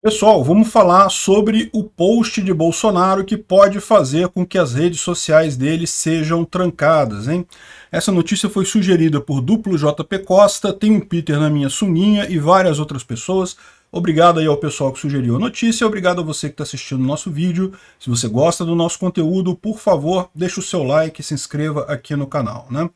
Pessoal, vamos falar sobre o post de Bolsonaro que pode fazer com que as redes sociais dele sejam trancadas, hein? Essa notícia foi sugerida por Duplo JP Costa, tem um Peter na minha sunguinha e várias outras pessoas. Obrigado aí ao pessoal que sugeriu a notícia, obrigado a você que está assistindo o nosso vídeo. Se você gosta do nosso conteúdo, por favor, deixa o seu like e se inscreva aqui no canal, né?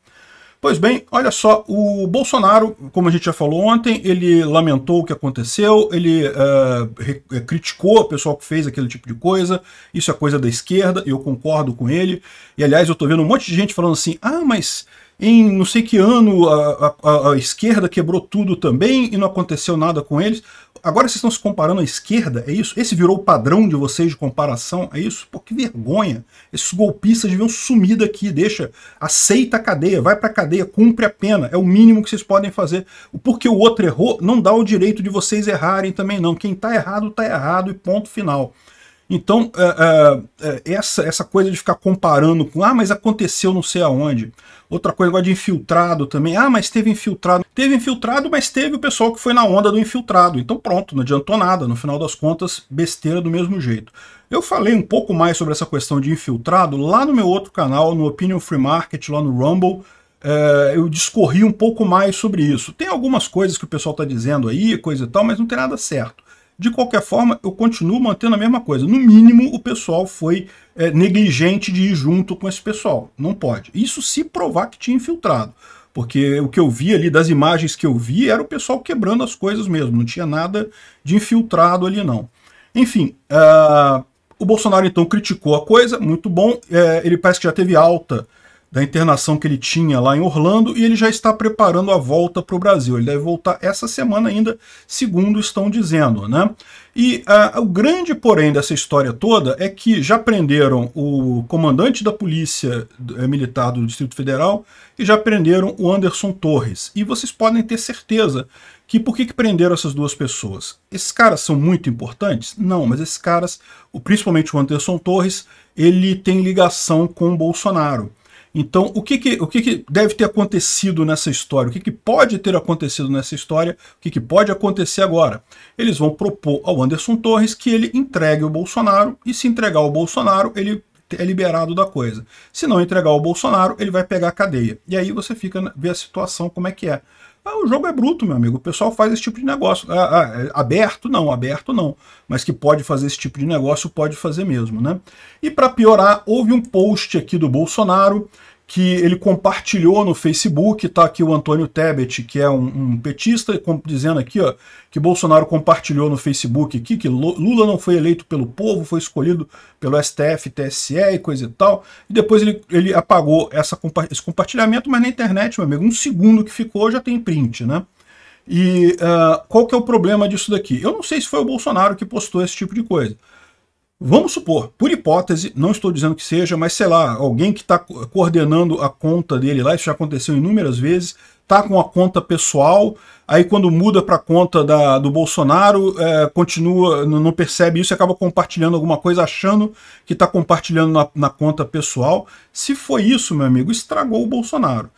Pois bem, olha só, o Bolsonaro, como a gente já falou ontem, ele lamentou o que aconteceu, ele eh, eh, criticou o pessoal que fez aquele tipo de coisa, isso é coisa da esquerda, eu concordo com ele. E aliás, eu tô vendo um monte de gente falando assim, ah, mas em não sei que ano a, a, a esquerda quebrou tudo também e não aconteceu nada com eles. Agora vocês estão se comparando à esquerda, é isso? Esse virou o padrão de vocês de comparação, é isso? Pô, que vergonha. Esses golpistas deviam sumir daqui, deixa, aceita a cadeia, vai pra cadeia, cumpre a pena, é o mínimo que vocês podem fazer. Porque o outro errou, não dá o direito de vocês errarem também não. Quem tá errado, tá errado e ponto final. Então, é, é, é, essa, essa coisa de ficar comparando com, ah, mas aconteceu não sei aonde. Outra coisa de infiltrado também, ah, mas teve infiltrado. Teve infiltrado, mas teve o pessoal que foi na onda do infiltrado. Então pronto, não adiantou nada, no final das contas, besteira do mesmo jeito. Eu falei um pouco mais sobre essa questão de infiltrado lá no meu outro canal, no Opinion Free Market, lá no Rumble, eu discorri um pouco mais sobre isso. Tem algumas coisas que o pessoal está dizendo aí, coisa e tal, mas não tem nada certo. De qualquer forma, eu continuo mantendo a mesma coisa. No mínimo, o pessoal foi é, negligente de ir junto com esse pessoal. Não pode. Isso se provar que tinha infiltrado. Porque o que eu vi ali, das imagens que eu vi, era o pessoal quebrando as coisas mesmo. Não tinha nada de infiltrado ali, não. Enfim, uh, o Bolsonaro então criticou a coisa, muito bom. É, ele parece que já teve alta da internação que ele tinha lá em Orlando e ele já está preparando a volta para o Brasil. Ele deve voltar essa semana ainda, segundo estão dizendo, né? E ah, o grande porém dessa história toda é que já prenderam o comandante da polícia eh, militar do Distrito Federal e já prenderam o Anderson Torres. E vocês podem ter certeza que por que, que prenderam essas duas pessoas? Esses caras são muito importantes? Não, mas esses caras, principalmente o Anderson Torres, ele tem ligação com o Bolsonaro. Então, o que, que o que, que, deve ter acontecido nessa história? O que, que pode ter acontecido nessa história? O que, que pode acontecer agora? Eles vão propor ao Anderson Torres que ele entregue o Bolsonaro, e se entregar o Bolsonaro, ele é liberado da coisa. Se não entregar o Bolsonaro, ele vai pegar a cadeia. E aí você fica vê a situação como é que é. Ah, o jogo é bruto, meu amigo. O pessoal faz esse tipo de negócio. Ah, ah, é, aberto não, aberto não. Mas que pode fazer esse tipo de negócio, pode fazer mesmo, né? E para piorar, houve um post aqui do Bolsonaro que ele compartilhou no Facebook, tá aqui o Antônio Tebet, que é um, um petista, dizendo aqui ó, que Bolsonaro compartilhou no Facebook aqui, que Lula não foi eleito pelo povo, foi escolhido pelo STF, TSE e coisa e tal, e depois ele, ele apagou essa, esse compartilhamento, mas na internet, meu amigo, um segundo que ficou já tem print, né? E uh, qual que é o problema disso daqui? Eu não sei se foi o Bolsonaro que postou esse tipo de coisa, Vamos supor, por hipótese, não estou dizendo que seja, mas sei lá, alguém que está coordenando a conta dele lá, isso já aconteceu inúmeras vezes, está com a conta pessoal, aí quando muda para a conta da, do Bolsonaro, é, continua, não percebe isso acaba compartilhando alguma coisa, achando que está compartilhando na, na conta pessoal. Se foi isso, meu amigo, estragou o Bolsonaro.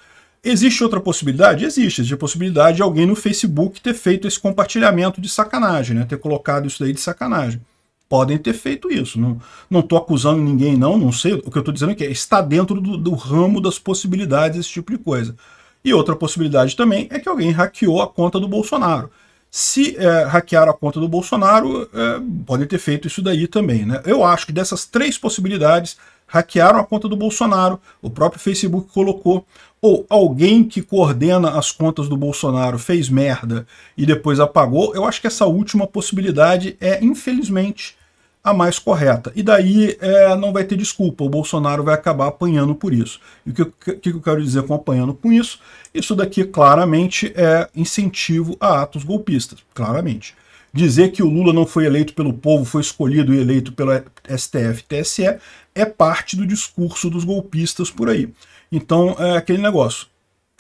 Existe outra possibilidade? Existe. Existe a possibilidade de alguém no Facebook ter feito esse compartilhamento de sacanagem, né? ter colocado isso daí de sacanagem podem ter feito isso. Não, não acusando ninguém, não, não sei. O que eu estou dizendo é que está dentro do, do ramo das possibilidades esse tipo de coisa. E outra possibilidade também é que alguém hackeou a conta do Bolsonaro. Se é, hackearam a conta do Bolsonaro, é, podem ter feito isso daí também. Né? Eu acho que dessas três possibilidades, hackearam a conta do Bolsonaro, o próprio Facebook colocou, ou alguém que coordena as contas do Bolsonaro fez merda e depois apagou, eu acho que essa última possibilidade é, infelizmente, a mais correta. E daí é, não vai ter desculpa, o Bolsonaro vai acabar apanhando por isso. E o que, que, eu quero dizer com apanhando com isso? Isso daqui claramente é incentivo a atos golpistas, claramente dizer que o Lula não foi eleito pelo povo, foi escolhido e eleito pelo STF TSE, é parte do discurso dos golpistas por aí. Então, é aquele negócio.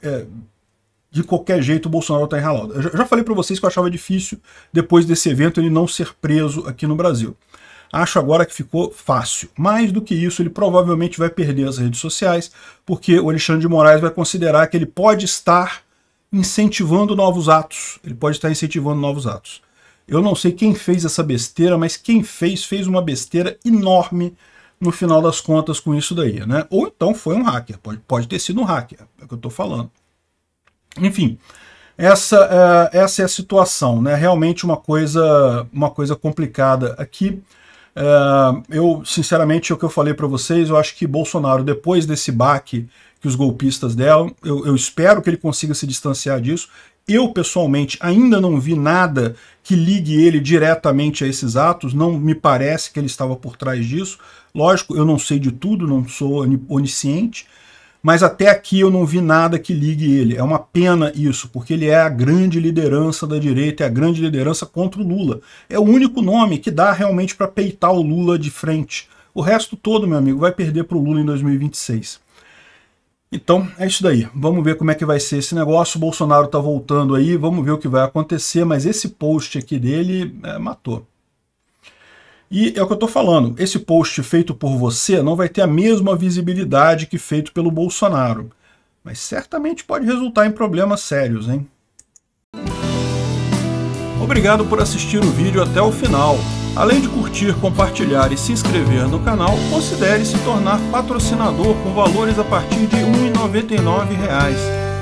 É, de qualquer jeito, o Bolsonaro está enralado. Eu já falei para vocês que eu achava difícil, depois desse evento, ele não ser preso aqui no Brasil. Acho agora que ficou fácil. Mais do que isso, ele provavelmente vai perder as redes sociais, porque o Alexandre de Moraes vai considerar que ele pode estar incentivando novos atos. Ele pode estar incentivando novos atos. Eu não sei quem fez essa besteira, mas quem fez, fez uma besteira enorme no final das contas com isso daí, né? Ou então foi um hacker, pode, pode ter sido um hacker, é o que eu estou falando. Enfim, essa, é, essa é a situação, né? Realmente uma coisa, uma coisa complicada aqui. É, eu, sinceramente, o que eu falei para vocês, eu acho que Bolsonaro, depois desse baque que os golpistas deram, eu, eu espero que ele consiga se distanciar disso. Eu, pessoalmente, ainda não vi nada que ligue ele diretamente a esses atos, não me parece que ele estava por trás disso. Lógico, eu não sei de tudo, não sou onisciente, mas até aqui eu não vi nada que ligue ele. É uma pena isso, porque ele é a grande liderança da direita, é a grande liderança contra o Lula. É o único nome que dá realmente para peitar o Lula de frente. O resto todo, meu amigo, vai perder para o Lula em 2026. Então, é isso daí. Vamos ver como é que vai ser esse negócio. O Bolsonaro está voltando aí, vamos ver o que vai acontecer, mas esse post aqui dele é, matou. E é o que eu estou falando, esse post feito por você não vai ter a mesma visibilidade que feito pelo Bolsonaro, mas certamente pode resultar em problemas sérios, hein? Obrigado por assistir o vídeo até o final. Além de curtir, compartilhar e se inscrever no canal, considere se tornar patrocinador com valores a partir de R$ 1,99